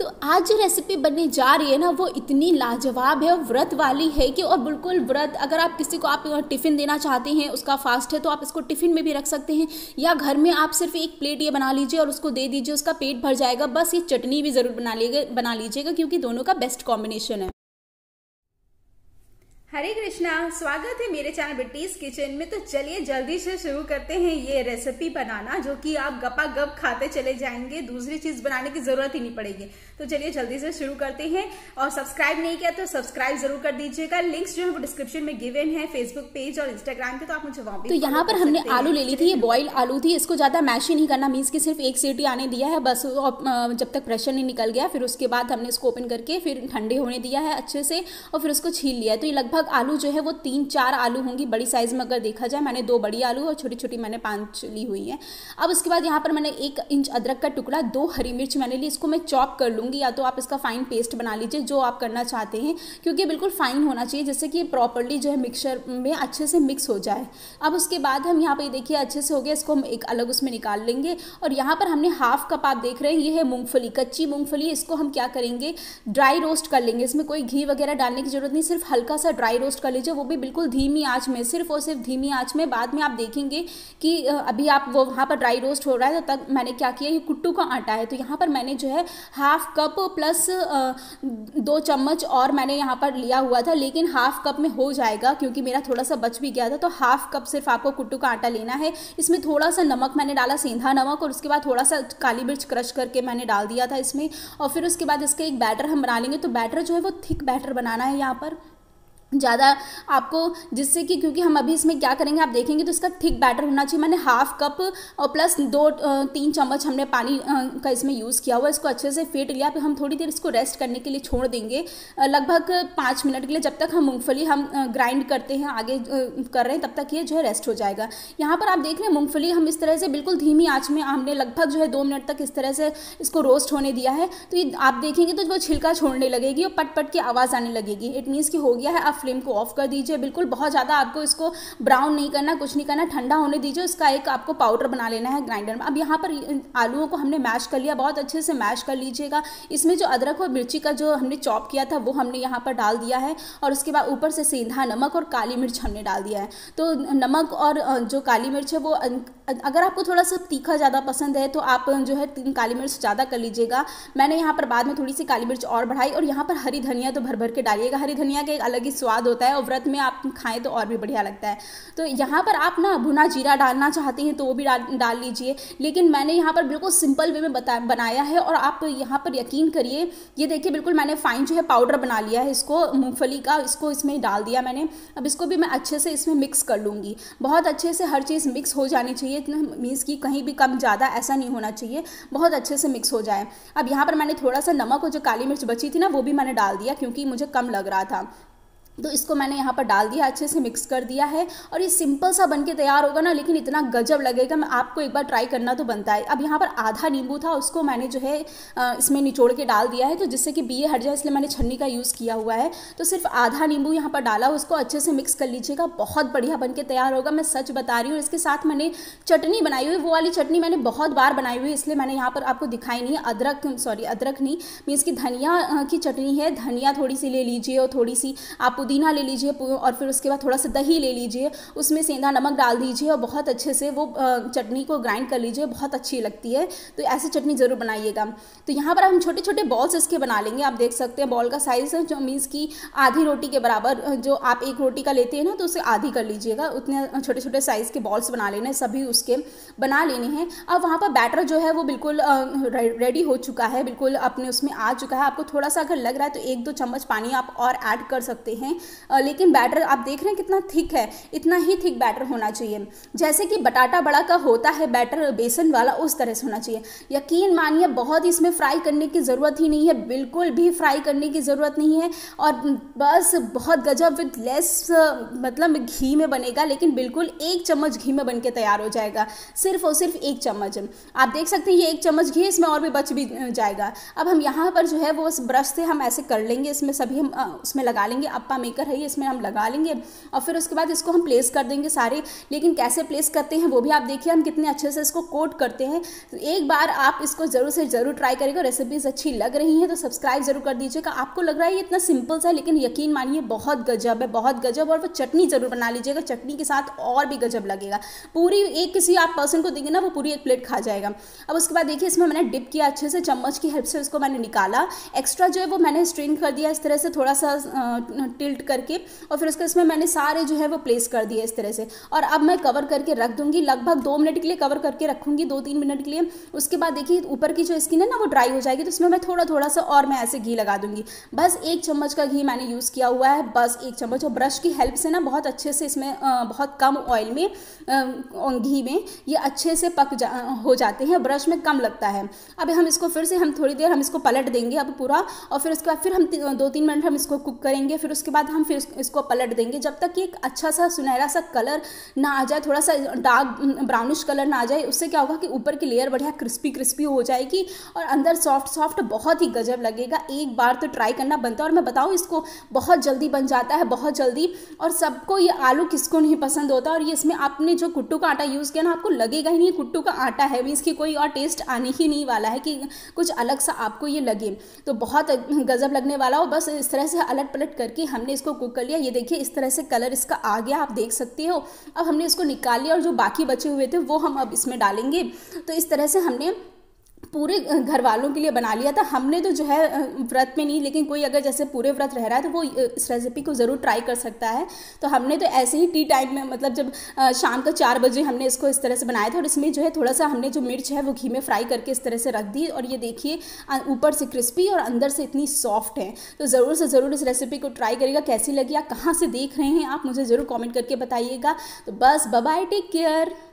तो आज जो रेसिपी बनने जा रही है ना वो इतनी लाजवाब है और व्रत वाली है कि और बिल्कुल व्रत अगर आप किसी को आप टिफ़िन देना चाहते हैं उसका फास्ट है तो आप इसको टिफ़िन में भी रख सकते हैं या घर में आप सिर्फ एक प्लेट ये बना लीजिए और उसको दे दीजिए उसका पेट भर जाएगा बस ये चटनी भी ज़रूर बना लीजिएगा बना लीजिएगा क्योंकि दोनों का बेस्ट कॉम्बिनेशन है हरे कृष्णा स्वागत है मेरे चैनल बिट्टीज किचन में तो चलिए जल्दी से शुरू करते हैं ये रेसिपी बनाना जो कि आप गपा गप खाते चले जाएंगे दूसरी चीज बनाने की जरूरत ही नहीं पड़ेगी तो चलिए जल्दी से शुरू करते हैं और सब्सक्राइब नहीं किया तो सब्सक्राइब जरूर कर दीजिएगा लिंक्स जो है वो डिस्क्रिप्शन में गिवेन है फेसबुक पेज और इंस्टाग्राम पे तो आप मुझे वहां तो यहाँ पर हमने आलू ले ली थी ये बॉइल आलू थी इसको ज्यादा मैश ही नहीं करना मीन्स की सिर्फ एक सीटी आने दिया है बस जब तक प्रेशर नहीं निकल गया फिर उसके बाद हमने इसको ओपन करके फिर ठंडे होने दिया है अच्छे से और फिर उसको छील लिया तो ये लगभग लगभग आलू जो है वो तीन चार आलू होंगी बड़ी साइज़ में अगर देखा जाए मैंने दो बड़ी आलू और छोटी छोटी मैंने पांच ली हुई है अब उसके बाद यहाँ पर मैंने एक इंच अदरक का टुकड़ा दो हरी मिर्च मैंने ली इसको मैं चॉप कर लूँगी या तो आप इसका फाइन पेस्ट बना लीजिए जो आप करना चाहते हैं क्योंकि बिल्कुल फाइन होना चाहिए जिससे कि प्रॉपरली जो है मिक्सर में अच्छे से मिक्स हो जाए अब उसके बाद हम यहाँ पर देखिए अच्छे से हो गया इसको हम एक अलग उसमें निकाल लेंगे और यहाँ पर हमने हाफ कप आप देख रहे हैं ये है मूँगफली कच्ची मूँगफली इसको हम क्या करेंगे ड्राई रोस्ट कर लेंगे इसमें कोई घी वगैरह डालने की जरूरत नहीं सिर्फ हल्का सा ड्राई ड्राई रोस्ट कर लीजिए वो भी बिल्कुल धीमी आँच में सिर्फ और सिर्फ धीमी आँच में बाद में आप देखेंगे कि अभी आप वो वहाँ पर ड्राई रोस्ट हो रहा है तो तब मैंने क्या किया ये कुट्टू का आटा है तो यहाँ पर मैंने जो है हाफ कप प्लस दो चम्मच और मैंने यहाँ पर लिया हुआ था लेकिन हाफ कप में हो जाएगा क्योंकि मेरा थोड़ा सा बच भी गया था तो हाफ कप सिर्फ आपको कुट्टू का आटा लेना है इसमें थोड़ा सा नमक मैंने डाला सेंधा नमक और उसके बाद थोड़ा सा काली मिर्च क्रश करके मैंने डाल दिया था इसमें और फिर उसके बाद इसका एक बैटर हम बना लेंगे तो बैटर जो है वो थिक बैटर बनाना है यहाँ पर ज़्यादा आपको जिससे कि क्योंकि हम अभी इसमें क्या करेंगे आप देखेंगे तो इसका थिक बैटर होना चाहिए मैंने हाफ कप और प्लस दो तीन चम्मच हमने पानी का इसमें यूज़ किया हुआ इसको अच्छे से फेंट लिया फिर हम थोड़ी देर इसको रेस्ट करने के लिए छोड़ देंगे लगभग पाँच मिनट के लिए जब तक हम मूँगफली हम ग्राइंड करते हैं आगे कर रहे हैं तब तक ये जो है रेस्ट हो जाएगा यहाँ पर आप देख रहे हैं मूँगफली हम इस तरह से बिल्कुल धीमी आँच में हमने लगभग जो है दो मिनट तक इस तरह से इसको रोस्ट होने दिया है तो ये आप देखेंगे तो वो छिलका छोड़ने लगेगी और पट पट की आवाज़ आने लगेगी इट मीन्स कि हो गया है अब फ्लेम को ऑफ कर दीजिए बिल्कुल बहुत ज़्यादा आपको इसको ब्राउन नहीं करना कुछ नहीं करना ठंडा होने दीजिए उसका एक आपको पाउडर बना लेना है ग्राइंडर में अब यहाँ पर आलूओं को हमने मैश कर लिया बहुत अच्छे से मैश कर लीजिएगा इसमें जो अदरक और मिर्ची का जो हमने चॉप किया था वो हमने यहाँ पर डाल दिया है और उसके बाद ऊपर से सीधा नमक और काली मिर्च हमने डाल दिया है तो नमक और जो काली मिर्च है वो अगर आपको थोड़ा सा तीखा ज़्यादा पसंद है तो आप जो है तीन काली मिर्च ज़्यादा कर लीजिएगा मैंने यहाँ पर बाद में थोड़ी सी काली मिर्च और बढ़ाई और यहाँ पर हरी धनिया तो भर भर के डालिएगा हरी धनिया के एक अलग ही स्वाद स्वाद होता है और व्रत में आप खाएं तो और भी बढ़िया लगता है तो यहाँ पर आप ना भुना जीरा डालना चाहती हैं तो वो भी डाल डाल लीजिए लेकिन मैंने यहाँ पर बिल्कुल सिंपल वे में बता बनाया है और आप यहाँ पर यकीन करिए ये देखिए बिल्कुल मैंने फाइन जो है पाउडर बना लिया है इसको मूँगफली का इसको इसमें डाल दिया मैंने अब इसको भी मैं अच्छे से इसमें मिक्स कर लूँगी बहुत अच्छे से हर चीज़ मिक्स हो जानी चाहिए मीन्स कि कहीं भी कम ज़्यादा ऐसा नहीं होना चाहिए बहुत अच्छे से मिक्स हो जाए अब यहाँ पर मैंने थोड़ा सा नमक और जो काली मिर्च बची थी ना वो भी मैंने डाल दिया क्योंकि मुझे कम लग रहा था तो इसको मैंने यहाँ पर डाल दिया अच्छे से मिक्स कर दिया है और ये सिंपल सा बन के तैयार होगा ना लेकिन इतना गजब लगेगा मैं आपको एक बार ट्राई करना तो बनता है अब यहाँ पर आधा नींबू था उसको मैंने जो है इसमें निचोड़ के डाल दिया है तो जिससे कि बीए हट जाए इसलिए मैंने छन्नी का यूज़ किया हुआ है तो सिर्फ आधा नींबू यहाँ पर डाला उसको अच्छे से मिक्स कर लीजिएगा बहुत बढ़िया बन के तैयार होगा मैं सच बता रही हूँ इसके साथ मैंने चटनी बनाई हुई वो वाली चटनी मैंने बहुत बार बनाई हुई इसलिए मैंने यहाँ पर आपको दिखाई नहीं अदरक सॉरी अदरक नहीं मीन्स की धनिया की चटनी है धनिया थोड़ी सी ले लीजिए और थोड़ी सी आप पुदीना ले लीजिए और फिर उसके बाद थोड़ा सा दही ले लीजिए उसमें सेंधा नमक डाल दीजिए और बहुत अच्छे से वो चटनी को ग्राइंड कर लीजिए बहुत अच्छी लगती है तो ऐसी चटनी ज़रूर बनाइएगा तो यहाँ पर हम छोटे छोटे बॉल्स इसके बना लेंगे आप देख सकते हैं बॉल का साइज़ जो मीन्स की आधी रोटी के बराबर जो आप एक रोटी का लेते हैं ना तो उसे आधी कर लीजिएगा उतने छोटे छोटे साइज़ के बॉल्स बना लेने सभी उसके बना लेने हैं अब वहाँ पर बैटर जो है वो बिल्कुल रेडी हो चुका है बिल्कुल अपने उसमें आ चुका है आपको थोड़ा सा अगर लग रहा है तो एक दो चम्मच पानी आप और ऐड कर सकते हैं हैं लेकिन बैटर आप देख रहे हैं कितना थिक है इतना ही थिक बैटर होना चाहिए जैसे कि बटाटा बड़ा का होता है बैटर बेसन वाला उस तरह से होना चाहिए यकीन मानिए बहुत इसमें फ्राई करने की ज़रूरत ही नहीं है बिल्कुल भी फ्राई करने की ज़रूरत नहीं है और बस बहुत गजब विद लेस मतलब घी में बनेगा लेकिन बिल्कुल एक चम्मच घी में बन तैयार हो जाएगा सिर्फ और सिर्फ एक चम्मच आप देख सकते हैं ये एक चम्मच घी इसमें और भी बच भी जाएगा अब हम यहाँ पर जो है वो उस ब्रश से हम ऐसे कर लेंगे इसमें सभी हम उसमें लगा लेंगे अप्पा मेकर है ये इसमें हम लगा लेंगे और फिर उसके बाद इसको हम प्लेस कर देंगे सारे लेकिन कैसे प्लेस करते हैं वो भी आप देखिए हम कितने अच्छे से इसको कोट करते हैं तो एक बार आप इसको ज़रूर से ज़रूर ट्राई करेगा रेसिपीज़ अच्छी लग रही हैं तो सब्सक्राइब ज़रूर कर दीजिएगा आपको लग रहा है ये इतना सिंपल सा है लेकिन यकीन मानिए बहुत गजब है बहुत गजब और वो चटनी ज़रूर बना लीजिएगा चटनी के साथ और भी गजब लगेगा पूरी एक किसी आप पर्सन को देंगे ना वो पूरी एक प्लेट खा जाएगा अब उसके बाद देखिए इसमें मैंने डिप किया अच्छे से चम्मच की हेल्प से उसको मैंने निकाला एक्स्ट्रा जो है वो मैंने स्ट्रेन कर दिया इस तरह से थोड़ा सा टिल्ट करके और फिर उसके इसमें मैंने सारे जो है वो प्लेस कर दिए इस तरह से और अब मैं कवर करके रख दूंगी लगभग दो मिनट के लिए कवर करके रखूंगी दो तीन मिनट के लिए उसके बाद देखिए ऊपर की जो स्किन है ना वो ड्राई हो जाएगी तो उसमें मैं थोड़ा थोड़ा सा और मैं ऐसे घी लगा दूंगी बस एक चम्मच का घी मैंने यूज़ किया हुआ है बस एक चम्मच और ब्रश की हेल्प से ना बहुत अच्छे से इसमें बहुत कम ऑयल में घी में ये अच्छे से पक जा हो जाते हैं ब्रश में कम लगता है अब हम इसको फिर से हम थोड़ी देर हम इसको पलट देंगे अब पूरा और फिर उसके बाद फिर हम दो तीन मिनट हम इसको कुक करेंगे फिर उसके बाद बाद हम फिर इसको पलट देंगे जब तक कि एक अच्छा सा सुनहरा सा कलर ना आ जाए थोड़ा सा डार्क ब्राउनिश कलर ना आ जाए उससे क्या होगा कि ऊपर की लेयर बढ़िया क्रिस्पी क्रिस्पी हो जाएगी और अंदर सॉफ्ट सॉफ्ट बहुत ही गजब लगेगा एक बार तो ट्राई करना बनता है और मैं बताऊँ इसको बहुत जल्दी बन जाता है बहुत जल्दी और सबको ये आलू किसको नहीं पसंद होता और ये इसमें आपने जो कुट्टू का आटा यूज़ किया ना आपको लगेगा ही नहीं कुट्टू का आटा है मीन्स की कोई और टेस्ट आने ही नहीं वाला है कि कुछ अलग सा आपको ये लगे तो बहुत गजब लगने वाला हो बस इस तरह से अलट पलट करके हमने हमने इसको कुक कर लिया ये देखिए इस तरह से कलर इसका आ गया आप देख सकते हो अब हमने इसको निकाल लिया और जो बाकी बचे हुए थे वो हम अब इसमें डालेंगे तो इस तरह से हमने पूरे घर वालों के लिए बना लिया था हमने तो जो है व्रत में नहीं लेकिन कोई अगर जैसे पूरे व्रत रह रहा है तो वो इस रेसिपी को ज़रूर ट्राई कर सकता है तो हमने तो ऐसे ही टी टाइम में मतलब जब शाम को चार बजे हमने इसको इस तरह से बनाया था और इसमें जो है थोड़ा सा हमने जो मिर्च है वो घी में फ्राई करके इस तरह से रख दी और ये देखिए ऊपर से क्रिस्पी और अंदर से इतनी सॉफ्ट है तो ज़रूर से ज़रूर इस रेसिपी को ट्राई करिएगा कैसी लगी आप कहाँ से देख रहे हैं आप मुझे ज़रूर कॉमेंट करके बताइएगा तो बस बाय टेक केयर